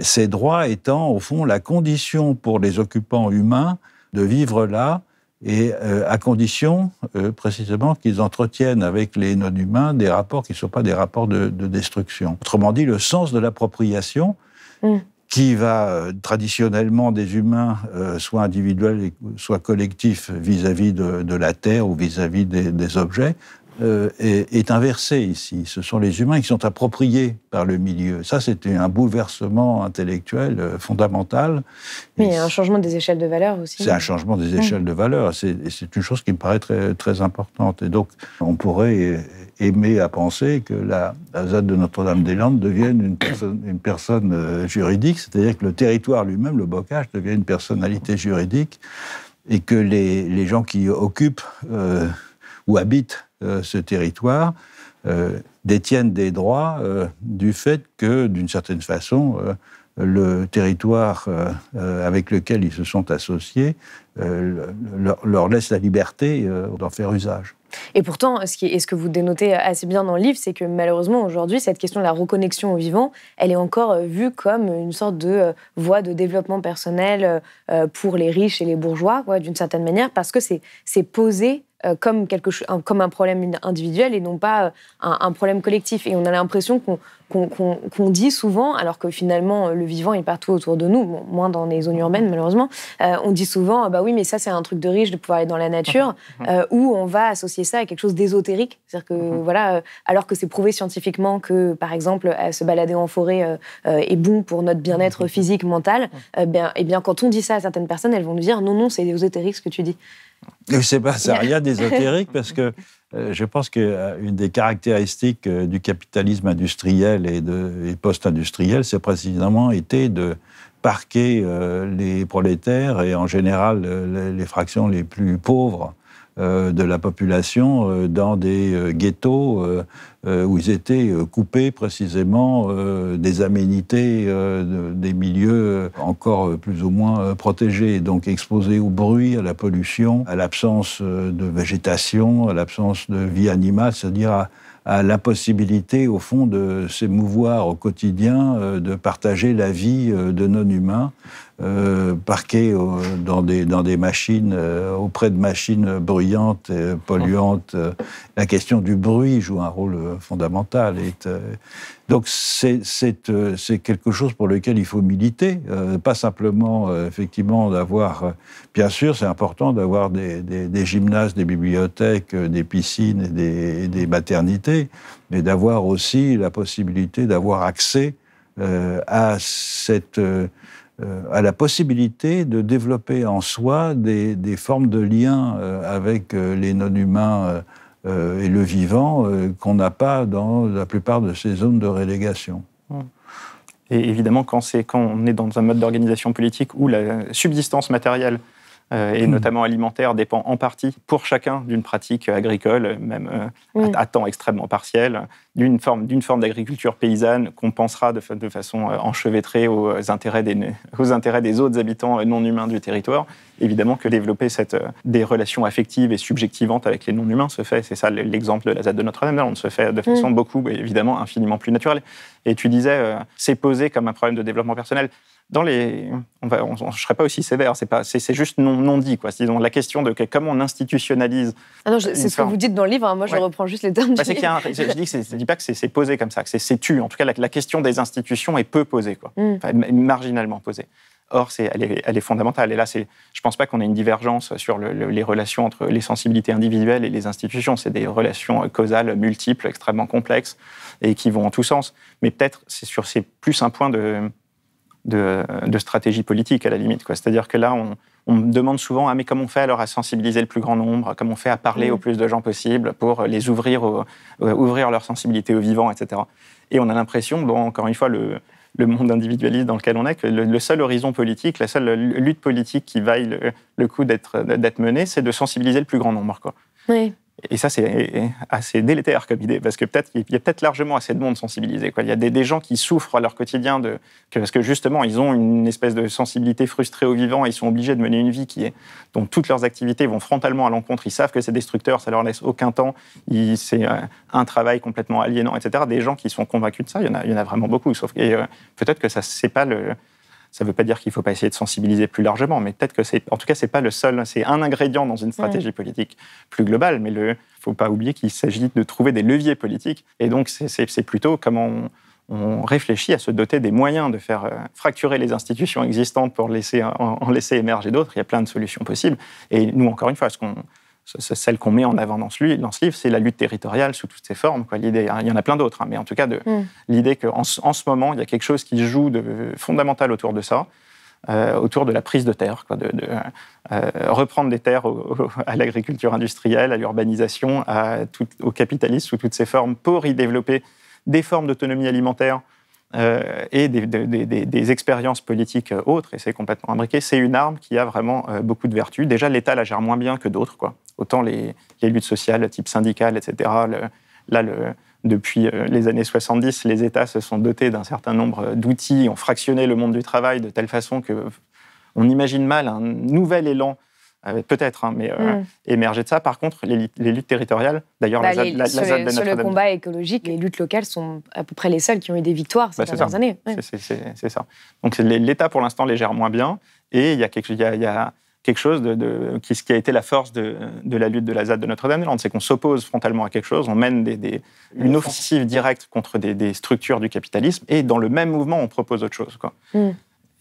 Ces droits étant, au fond, la condition pour les occupants humains de vivre là, et euh, à condition euh, précisément qu'ils entretiennent avec les non-humains des rapports qui ne sont pas des rapports de, destruction. Autrement dit, le sens de l'appropriation mm. qui va euh, traditionnellement des humains, soit individuels, soit collectifs, vis-à-vis de, la Terre ou vis-à-vis des, objets, euh, est, inversé ici. Ce sont les humains qui sont appropriés par le milieu. Ça, c'était un bouleversement intellectuel euh, fondamental. Mais a un changement des échelles de valeur aussi. C'est un changement des mm. échelles de valeur. C'est une chose qui me paraît très, importante. Et donc, on pourrait aimer à penser que la, ZAD de Notre-Dame-des-Landes devienne une, une personne euh, juridique, c'est-à-dire que le territoire lui-même, le bocage, devient une personnalité juridique et que les gens qui occupent ou habitent euh, ce territoire euh, détiennent des droits euh, du fait que, d'une certaine façon, le territoire avec lequel ils se sont associés leur, laisse la liberté d'en faire usage. Et pourtant, ce, est, ce que vous dénotez assez bien dans le livre, c'est que malheureusement aujourd'hui, cette question de la reconnexion au vivant, elle est encore vue comme une sorte de voie de développement personnel pour les riches et les bourgeois, d'une certaine manière, parce que c'est posé euh, comme, quelque, un, comme un problème individuel et non pas euh, un, problème collectif. Et on a l'impression qu'on dit souvent, alors que finalement euh, le vivant est partout autour de nous, moins dans les zones urbaines malheureusement, on dit souvent, ah bah oui, mais ça c'est un truc de riche de pouvoir aller dans la nature, [laughs] mhm. ou on va associer ça à quelque chose d'ésotérique, c'est-à-dire que mhm. voilà, alors que c'est prouvé scientifiquement que par exemple se balader en forêt est bon pour notre bien-être mhm. physique, mental, bien, et eh bien quand on dit ça à certaines personnes, elles vont nous dire non, non, c'est ésotérique ce que tu dis. C'est pas ça, rien d'ésotérique, parce que euh, je pense qu'une euh, des caractéristiques euh, du capitalisme industriel et, de post-industriel, c'est précisément été de parquer les prolétaires et en général les, fractions les plus pauvres euh, de la population euh, dans des euh, ghettos où ils étaient coupés précisément des aménités, des milieux encore plus ou moins protégés, donc exposés au bruit, à la pollution, à l'absence de végétation, à l'absence de vie animale, c'est-à-dire à, l'impossibilité, au fond, de s'émouvoir au quotidien, de partager la vie de non-humains. Euh, parqués dans, des, dans des machines, euh, auprès de machines bruyantes, et polluantes. Euh, la question du bruit joue un rôle fondamental. Et, donc c'est quelque chose pour lequel il faut militer, pas simplement effectivement d'avoir, bien sûr c'est important d'avoir des, des, des, gymnases, des bibliothèques, des piscines et des, et des maternités, mais d'avoir aussi la possibilité d'avoir accès à cette euh, à la possibilité de développer en soi des, des formes de liens euh, avec euh, les non-humains et le vivant qu'on n'a pas dans la plupart de ces zones de relégation. Et évidemment, quand, quand on est dans un mode d'organisation politique où la subsistance matérielle euh, et hmm. notamment alimentaire, dépend en partie, pour chacun, d'une pratique agricole, même euh, à, temps extrêmement partiel, d'une forme, d'une forme d'agriculture paysanne qu'on pensera de, façon euh, enchevêtrée aux intérêts, des, aux intérêts des autres habitants non humains du territoire. Évidemment que développer des relations affectives et subjectivantes avec les non humains se fait, c'est ça l'exemple de la ZAD de Notre-Dame, on se fait de hmm. façon beaucoup, évidemment, infiniment plus naturelle. Et tu disais, c'est posé comme un problème de développement personnel dans les, on va, je serais pas aussi sévère. C'est pas, c'est juste non, non dit quoi. la question de comment on institutionnalise. Ah non, c'est ce que vous dites dans le livre. Hein. Moi, je reprends juste les termes. Bah, je, ne dis que pas que c'est posé comme ça, que c'est tu. En tout cas, la, question des institutions est peu posée quoi, mm. marginalement posée. Or, c'est elle, est, fondamentale. Et là, je ne pense pas qu'on ait une divergence sur les relations entre les sensibilités individuelles et les institutions. C'est des relations euh, causales multiples, extrêmement complexes, et qui vont en tous sens. Mais peut-être, c'est sur c'est plus un point de, de, stratégie politique, à la limite. C'est-à-dire que là, on, demande souvent, ah, mais comment on fait alors à sensibiliser le plus grand nombre Comment on fait à parler mmh. au plus de gens possible pour les ouvrir, euh, ouvrir leur sensibilité aux vivants, etc. Et on a l'impression, bon, encore une fois, le, monde individualiste dans lequel on est, que le, seul horizon politique, la seule lutte politique qui vaille le, coup d'être menée, c'est de sensibiliser le plus grand nombre. Quoi. Oui. Et ça, c'est assez délétère comme idée, parce que peut-être il y a peut-être largement assez de monde sensibilisé. Il y a des, gens qui souffrent à leur quotidien de, parce que justement, ils ont une espèce de sensibilité frustrée au vivant, et ils sont obligés de mener une vie qui est, dont toutes leurs activités vont frontalement à l'encontre. Ils savent que c'est destructeur, ça leur laisse aucun temps, c'est euh, un travail complètement aliénant, etc. Des gens qui sont convaincus de ça, il y en a, vraiment beaucoup. Sauf et euh, peut-être que ça, c'est pas le ça ne veut pas dire qu'il ne faut pas essayer de sensibiliser plus largement, mais peut-être que c'est, en tout cas, c'est pas le seul, c'est un ingrédient dans une stratégie politique plus globale. Mais il ne faut pas oublier qu'il s'agit de trouver des leviers politiques. Et donc, c'est plutôt comment on, réfléchit à se doter des moyens de faire euh, fracturer les institutions existantes pour en, laisser émerger d'autres. Il y a plein de solutions possibles. Et nous, encore une fois, ce qu'on celle qu'on met en avant dans ce, livre, c'est la lutte territoriale sous toutes ses formes. Quoi. L'idée, hein, il y en a plein d'autres, hein, mais en tout cas, hmm. l'idée qu'en en ce moment, il y a quelque chose qui joue de fondamental autour de ça. Euh, autour de la prise de terre, de, euh, reprendre des terres à l'agriculture industrielle, à l'urbanisation, au capitalisme sous toutes ses formes, pour y développer des formes d'autonomie alimentaire euh, et des, des, expériences politiques autres, et c'est complètement imbriqué, c'est une arme qui a vraiment beaucoup de vertus. Déjà, l'État la gère moins bien que d'autres, quoi. Autant les, luttes sociales, type syndical, etc., là, le, depuis euh, les années 70, les États se sont dotés d'un certain nombre euh, d'outils, ont fractionné le monde du travail de telle façon que on imagine mal un nouvel élan euh, peut-être, hein, mais hmm. émerger de ça. Par contre, les, luttes territoriales, d'ailleurs, bah, la, les, sur, Sur le combat écologique, les luttes locales sont à peu près les seules qui ont eu des victoires ces bah, dernières années. C'est ça. Donc l'État, pour l'instant, les gère moins bien. Et il il y a quelque chose de, qui, ce qui a été la force de, de la lutte de la ZAD de Notre-Dame-des-Landes, c'est qu'on s'oppose frontalement à quelque chose, on mène des, une offensive directe contre des, structures du capitalisme, et dans le même mouvement, on propose autre chose. Quoi. Mm.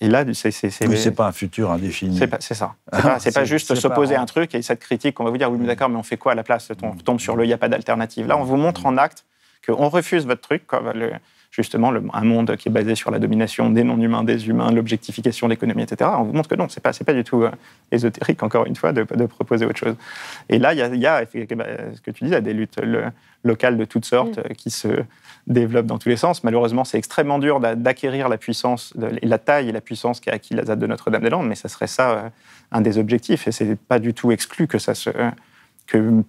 Et là, c'est. c'est pas un futur indéfini. C'est, ça. C'est [laughs] pas, pas, juste s'opposer à un truc et cette critique, on va vous dire, oui, mais mm. d'accord, mais on fait quoi à la place On tombe sur le, il n'y a pas d'alternative. Là, on vous montre mm. en acte qu'on refuse votre truc, justement un monde qui est basé sur la domination des non-humains, des humains, l'objectification, de l'économie, etc. On vous montre que non, c'est pas, pas du tout euh, ésotérique, encore une fois, de, proposer autre chose. Et là, il y a, bah, ce que tu disais, des luttes locales de toutes sortes mm. qui se développent dans tous les sens. Malheureusement, c'est extrêmement dur d'acquérir la puissance, la taille et la puissance qu'a acquis la ZAD de Notre-Dame-des-Landes, mais ça serait ça euh, un des objectifs, et n'est pas du tout exclu que ça se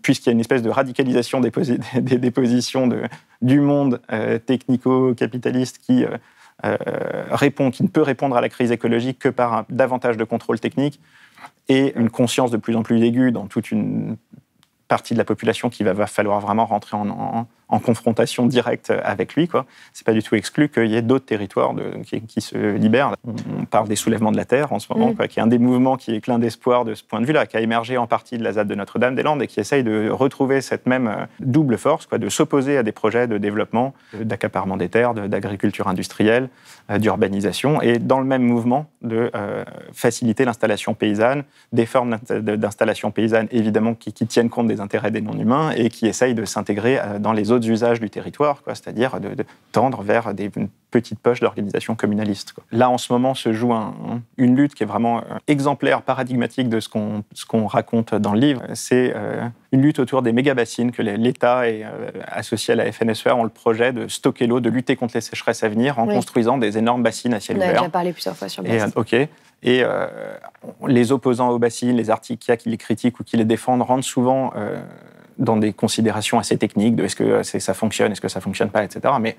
puisqu'il y a une espèce de radicalisation des, [laughs] positions du monde euh, technico-capitaliste qui euh, euh, qui ne peut répondre à la crise écologique que par davantage de contrôle technique et une conscience de plus en plus aiguë dans toute une partie de la population qui va, va falloir vraiment rentrer en, en confrontation directe avec lui. Ce n'est pas du tout exclu qu'il y ait d'autres territoires de, qui, se libèrent. On parle des soulèvements de la Terre en ce moment, mm. qui est un des mouvements qui est clin d'espoir de ce point de vue-là, qui a émergé en partie de la ZAD de Notre-Dame-des-Landes et qui essaye de retrouver cette même euh, double force, quoi, de s'opposer à des projets de développement, euh, d'accaparement des terres, d'agriculture industrielle, euh, d'urbanisation, et dans le même mouvement de faciliter l'installation paysanne, des formes d'installation paysanne évidemment qui, qui tiennent compte des intérêts des non-humains et qui essayent de s'intégrer dans les autres usages du territoire, c'est-à-dire de, tendre vers des, une petite poche d'organisation communaliste. Là, en ce moment, se joue une lutte qui est vraiment euh, exemplaire, paradigmatique de ce qu'on raconte dans le livre. C'est euh, une lutte autour des méga-bassines que l'État est euh, associé à la FNSEA ont le projet de stocker l'eau, de lutter contre les sécheresses à venir en construisant des énormes bassines à ciel ouvert. On a déjà parlé plusieurs fois sur le Et, OK. Et les opposants aux bassines, les articles qui les critiquent ou qui les défendent, rendent souvent dans des considérations assez techniques de est-ce que euh, ça fonctionne, est-ce que ça fonctionne pas, etc. Mais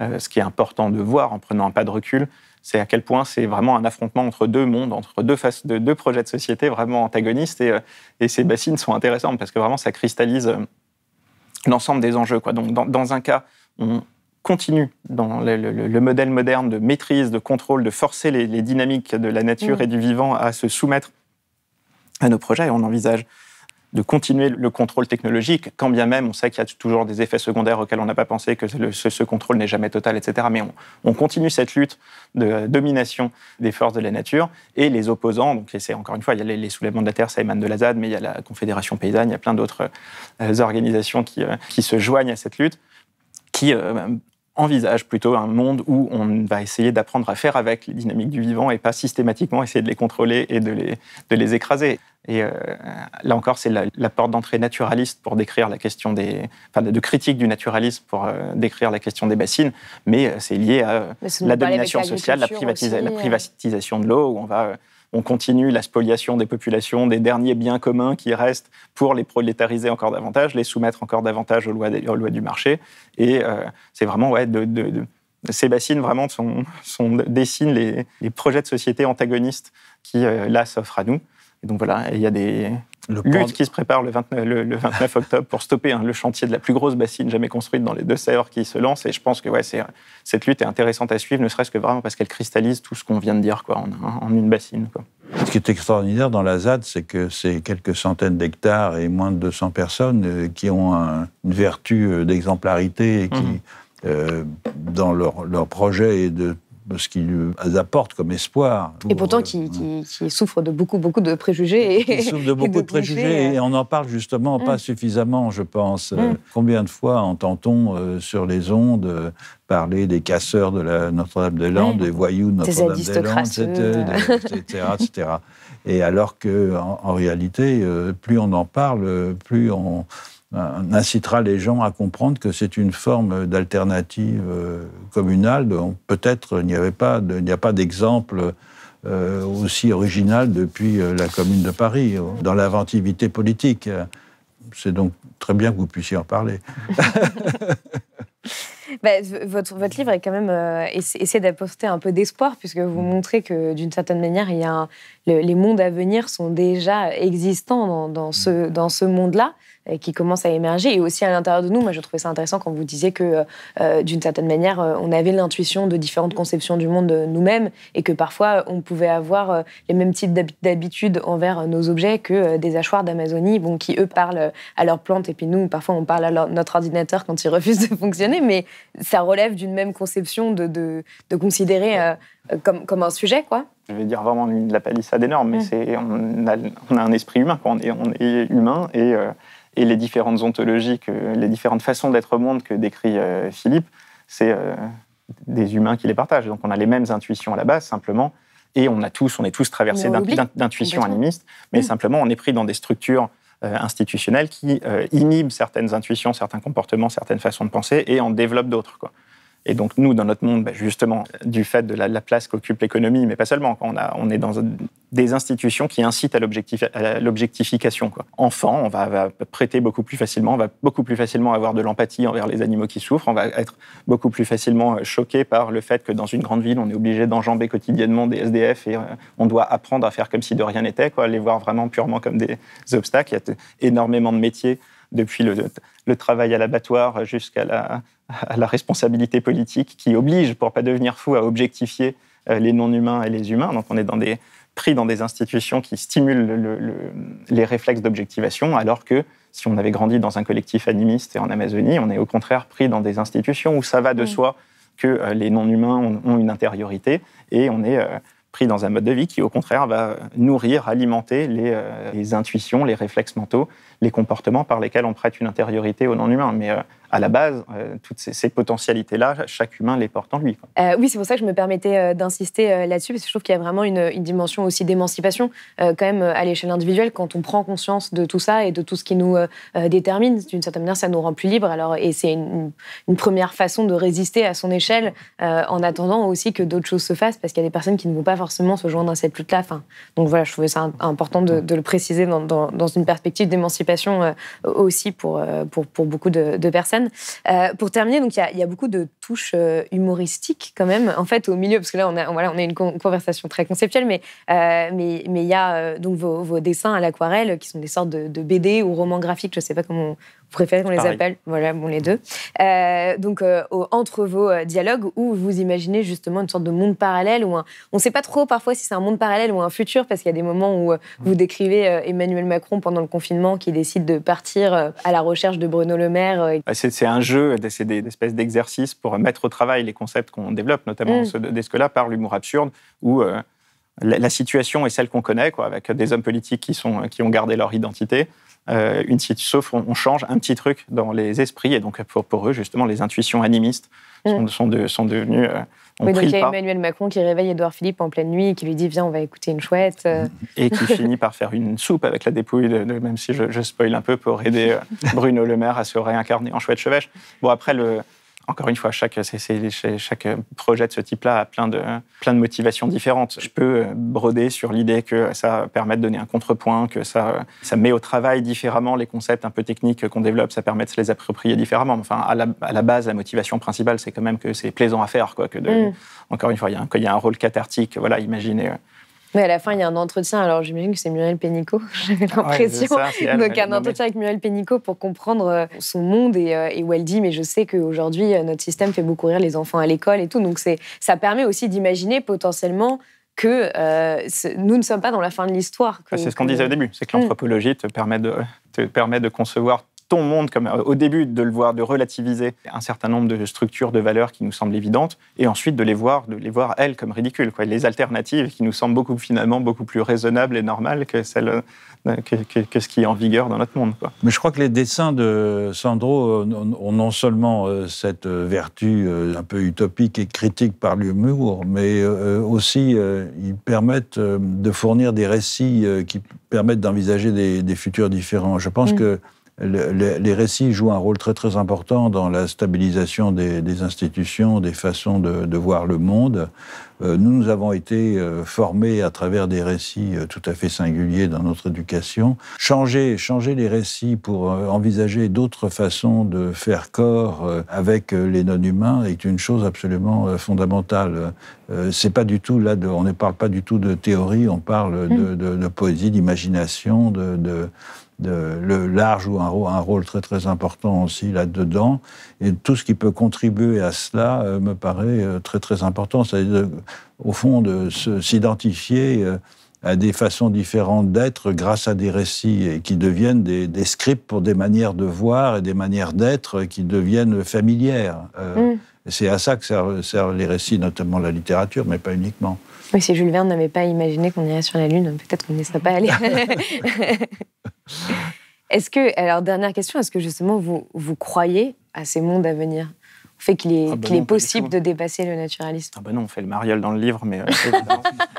euh, ce qui est important de voir en prenant un pas de recul, c'est à quel point c'est vraiment un affrontement entre deux mondes, entre deux, faces, deux projets de société vraiment antagonistes. Euh, et, ces bassines sont intéressantes parce que vraiment, ça cristallise l'ensemble des enjeux. Quoi. Donc, dans, un cas, on continue dans le, modèle moderne de maîtrise, de contrôle, de forcer les, dynamiques de la nature mmh. et du vivant à se soumettre à nos projets. Et on envisage de continuer le contrôle technologique, quand bien même on sait qu'il y a toujours des effets secondaires auxquels on n'a pas pensé, que ce, contrôle n'est jamais total, etc. Mais on, continue cette lutte de euh, domination des forces de la nature et les opposants, donc c'est encore une fois, il y a les, soulèvements de la Terre, ça émane de la ZAD, mais il y a la Confédération paysanne, il y a plein d'autres euh, organisations qui, euh, qui se joignent à cette lutte qui envisage plutôt un monde où on va essayer d'apprendre à faire avec les dynamiques du vivant et pas systématiquement essayer de les contrôler et de les, de les écraser. Et euh, là encore, c'est la, porte d'entrée naturaliste pour décrire la question des, enfin, de critique du naturalisme pour euh, décrire la question des bassines, mais euh, c'est lié à la domination sociale, la, la, privatisation de l'eau, où on va on continue la spoliation des populations, des derniers biens communs qui restent pour les prolétariser encore davantage, les soumettre encore davantage aux lois, du marché. Et euh, c'est vraiment, ouais, de, de, de Sébastien vraiment son, son dessine les, projets de société antagonistes qui, euh, là, s'offrent à nous. Et donc voilà, il y a des luttes qui se préparent le 29, le, 29 octobre pour stopper hein, le chantier de la plus grosse bassine jamais construite dans les Deux-Sèvres qui se lance. Et je pense que ouais, cette lutte est intéressante à suivre, ne serait-ce que vraiment parce qu'elle cristallise tout ce qu'on vient de dire quoi, en, une bassine. Quoi. Ce qui est extraordinaire dans la ZAD, c'est que c'est quelques centaines d'hectares et moins de 200 personnes euh, qui ont une vertu euh, d'exemplarité et qui, mmh. euh, dans leur, projet, et de ce qu'ils apportent comme espoir. et pourtant, euh, qui, qui, souffrent de beaucoup, beaucoup de préjugés. Ils souffrent [laughs] de beaucoup de, préjugés et, on en parle justement pas mm. suffisamment, je pense. Euh, mm. Combien de fois entend-on euh, sur les ondes parler des casseurs de Notre-Dame-des-Landes, des voyous de Notre-Dame-des-Landes, etc., [laughs] etc. Et alors que, en, réalité, plus on en parle, plus on, on euh, incitera les gens à comprendre que c'est une forme d'alternative euh, communale. Peut-être n'y avait pas, il n'y a pas d'exemple euh, aussi original depuis la Commune de Paris dans l'inventivité politique. C'est donc très bien que vous puissiez en parler. [laughs] Bah, votre, votre, livre est quand même euh, essaie d'apporter un peu d'espoir puisque vous mm. montrez que d'une certaine manière, il y a les mondes à venir sont déjà existants dans, ce, mm. dans ce monde-là qui commence à émerger et aussi à l'intérieur de nous. Moi, je trouvais ça intéressant quand vous disiez que, euh, d'une certaine manière, euh, on avait l'intuition de différentes conceptions du monde nous-mêmes et que parfois on pouvait avoir les mêmes types d'habitudes envers nos objets que des hachoirs d'Amazonie, bon, qui eux parlent à leurs plantes et puis nous, parfois on parle à notre ordinateur quand il refuse de fonctionner. Mais ça relève d'une même conception de, de, considérer euh, comme, comme un sujet, quoi. Je vais dire vraiment de la palissade énorme, mais c'est, on, a, on a un esprit humain, quoi. On, est, humain et, euh, et les différentes ontologies, les différentes façons d'être au monde que décrit euh, Philippe, c'est des humains qui les partagent. Donc on a les mêmes intuitions à la base, simplement, et on, a tous, on est tous traversés d'intuitions animistes, mais mmh. simplement on est pris dans des structures euh, institutionnelle qui euh, inhibe certaines intuitions, certains comportements, certaines façons de penser et en développe d'autres. Quoi. Et donc, nous, dans notre monde, bah, justement, du fait de la, place qu'occupe l'économie, mais pas seulement, on, est dans des institutions qui incitent à l'objectification. Enfant, on va, prêter beaucoup plus facilement, on va beaucoup plus facilement avoir de l'empathie envers les animaux qui souffrent, on va être beaucoup plus facilement euh, choqué par le fait que dans une grande ville, on est obligé d'enjamber quotidiennement des SDF et euh, on doit apprendre à faire comme si de rien n'était, les voir vraiment purement comme des obstacles. Il y a énormément de métiers depuis le, le travail à l'abattoir jusqu'à la, responsabilité politique qui oblige, pour pas devenir fou, à objectifier euh, les non-humains et les humains. Donc on est dans des, pris dans des institutions qui stimulent le, les réflexes d'objectivation, alors que si on avait grandi dans un collectif animiste et en Amazonie, on est au contraire pris dans des institutions où ça va de soi que euh, les non-humains ont, une intériorité et on est euh, pris dans un mode de vie qui, au contraire, va nourrir, alimenter euh, les, intuitions, les réflexes mentaux, les comportements par lesquels on prête une intériorité au non-humain. Mais euh, à la base, euh, toutes ces, potentialités-là, chaque humain les porte en lui. Euh, oui, c'est pour ça que je me permettais euh, d'insister là-dessus, parce que je trouve qu'il y a vraiment une, dimension aussi d'émancipation, quand même, à l'échelle individuelle, quand on prend conscience de tout ça et de tout ce qui nous détermine. D'une certaine manière, ça nous rend plus libres. Alors, et c'est une, première façon de résister à son échelle, en attendant aussi que d'autres choses se fassent, parce qu'il y a des personnes qui ne vont pas forcément se joindre à cette lutte-là. Enfin, donc voilà, je trouvais ça important de, le préciser dans, une perspective d'émancipation aussi pour, pour, beaucoup de, de personnes. Euh, pour terminer, donc il y, a beaucoup de touche euh, humoristique quand même, en fait, au milieu, parce que là, on a, voilà, on a une conversation très conceptuelle, mais euh, mais il mais, y a euh, donc vos, dessins à l'aquarelle, qui sont des sortes de, BD ou romans graphiques, je ne sais pas comment vous préférez qu'on les appelle, voilà, bon, les deux. donc, entre vos dialogues, où vous imaginez justement une sorte de monde parallèle, ou un, on ne sait pas trop parfois si c'est un monde parallèle ou un futur, parce qu'il y a des moments où mm. vous décrivez Emmanuel Macron pendant le confinement qui décide de partir à la recherche de Bruno Le Maire. Ah, c'est un jeu, c'est des espèces d'exercices pour mettre au travail les concepts qu'on développe, notamment mmh. ceux d'Escola, par l'humour absurde, où euh, la, situation est celle qu'on connaît, quoi, avec des hommes politiques qui, sont, qui ont gardé leur identité. Euh, une sauf on, change un petit truc dans les esprits, et donc pour, eux, justement, les intuitions animistes sont, mm. devenues. Euh, oui, donc il y a Emmanuel Macron qui réveille Édouard Philippe en pleine nuit et qui lui dit Viens, on va écouter une chouette. Et qui [laughs] finit par faire une soupe avec la dépouille, de, même si je, je, spoil un peu, pour aider Bruno Le Maire à se réincarner en chouette chevêche. Bon, après, le, encore une fois, chaque, projet de ce type-là a plein de, motivations différentes. Je peux euh, broder sur l'idée que ça permet de donner un contrepoint, que ça, met au travail différemment les concepts un peu techniques qu'on développe, ça permet de se les approprier différemment. Enfin, à la, base, la motivation principale, c'est quand même que c'est plaisant à faire. Quoi, mm. Encore une fois, il y, a un, y a un rôle cathartique. Voilà, imaginez euh, mais à la fin, il y a un entretien. Alors j'imagine que c'est Muriel Pénicaud, [laughs] j'avais l'impression. Donc un entretien avec Muriel Pénicaud pour comprendre euh, son monde et, euh, et où elle dit Mais je sais qu'aujourd'hui, euh, notre système fait beaucoup rire les enfants à l'école et tout. Donc ça permet aussi d'imaginer potentiellement que nous ne sommes pas dans la fin de l'histoire. Bah, c'est ce qu'on disait au début, c'est que hum. l'anthropologie te, permet de, te permet de concevoir ton monde, comme euh, au début, de le voir, de relativiser un certain nombre de structures, de valeurs qui nous semblent évidentes, et ensuite de les voir, de les voir elles comme ridicules, quoi. les alternatives qui nous semblent beaucoup, finalement beaucoup plus raisonnables et normales que, celle euh, que, ce qui est en vigueur dans notre monde. Quoi. Mais je crois que les dessins de Sandro euh, ont non seulement cette vertu un peu utopique et critique par l'humour, mais aussi ils permettent de fournir des récits qui permettent d'envisager des, futurs différents. Je pense mm. que les récits jouent un rôle très très important dans la stabilisation des, institutions, des façons de, voir le monde. Euh, nous, nous avons été euh, formés à travers des récits euh, tout à fait singuliers dans notre éducation. Changer, changer les récits pour envisager d'autres façons de faire corps avec les non-humains est une chose absolument fondamentale. C'est pas du tout là, on ne parle pas du tout de théorie, on parle mmh. de, de poésie, d'imagination, de le large ou un, rôle très très important aussi là-dedans. Et tout ce qui peut contribuer à cela euh, me paraît euh, très très important. cest à au fond, de s'identifier euh, à des façons différentes d'être grâce à des récits qui deviennent des, scripts pour des manières de voir et des manières d'être qui deviennent familières. Euh, mm. C'est à ça que servent, les récits, notamment la littérature, mais pas uniquement. Mais si Jules Verne n'avait pas imaginé qu'on irait sur la Lune, peut-être qu'on n'y serait pas aller. [laughs] est-ce que, alors dernière question, est-ce que justement vous, vous croyez à ces mondes à venir fait qu'il est, ah, bah possible de dépasser le naturalisme. Ah bah non, on fait le mariole dans le livre, mais euh, [laughs]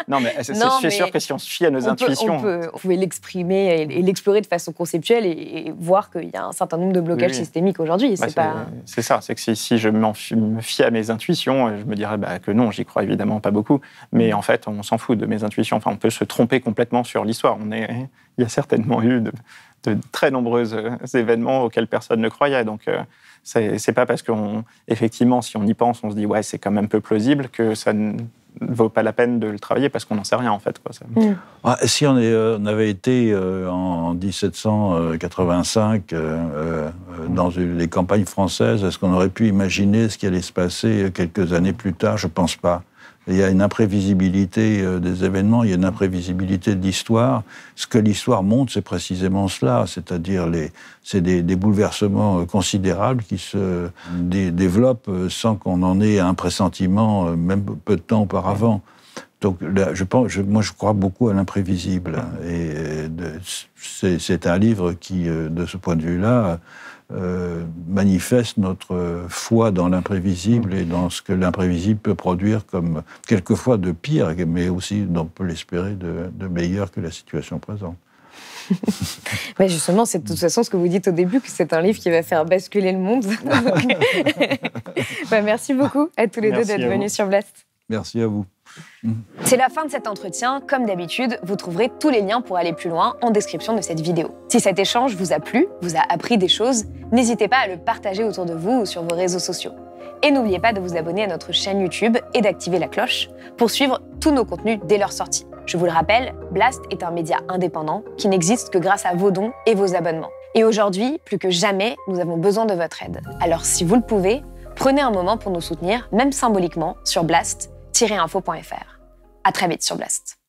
non, mais c'est sûr que si on se fie à nos intuitions, on, peut, on pouvait l'exprimer et, l'explorer de façon conceptuelle et, voir qu'il y a un certain nombre de blocages systémiques aujourd'hui. Bah, c'est ça, c'est que si, je me fie à mes intuitions, euh, je me dirais bah, que non, j'y crois évidemment pas beaucoup, mais en fait, on s'en fout de mes intuitions. Enfin, on peut se tromper complètement sur l'histoire. On est, il y a certainement eu de, très nombreux euh, événements auxquels personne ne croyait, donc. C'est pas parce qu'on, effectivement, si on y pense, on se dit ouais, c'est quand même peu plausible que ça ne vaut pas la peine de le travailler parce qu'on n'en sait rien en fait. Mm. Ah, si euh, on, avait été euh, en 1785 euh, dans les campagnes françaises, est-ce qu'on aurait pu imaginer ce qui allait se passer quelques années plus tard Je pense pas. Il y a une imprévisibilité euh, des événements, il y a une imprévisibilité de l'histoire. Ce que l'histoire montre, c'est précisément cela, c'est-à-dire les, c'est des, bouleversements euh, considérables qui se développent euh, sans qu'on en ait un pressentiment, même peu de temps auparavant. Donc je pense, moi je crois beaucoup à l'imprévisible. et c'est, un livre qui, de ce point de vue-là, euh, manifeste notre foi dans l'imprévisible et dans ce que l'imprévisible peut produire comme quelquefois de pire, mais aussi, on peut l'espérer, de, meilleur que la situation présente. [laughs] Mais justement, c'est de toute façon ce que vous dites au début, que c'est un livre qui va faire basculer le monde. [laughs] [laughs] Bah, merci beaucoup à tous les deux d'être venus sur Blast. Merci à vous. Mm. C'est la fin de cet entretien. Comme d'habitude, vous trouverez tous les liens pour aller plus loin en description de cette vidéo. Si cet échange vous a plu, vous a appris des choses, n'hésitez pas à le partager autour de vous ou sur vos réseaux sociaux. Et n'oubliez pas de vous abonner à notre chaîne YouTube et d'activer la cloche pour suivre tous nos contenus dès leur sortie. Je vous le rappelle, Blast est un média indépendant qui n'existe que grâce à vos dons et vos abonnements. Et aujourd'hui, plus que jamais, nous avons besoin de votre aide. Alors si vous le pouvez, prenez un moment pour nous soutenir, même symboliquement, sur Blast info.fr. À très vite sur Blast.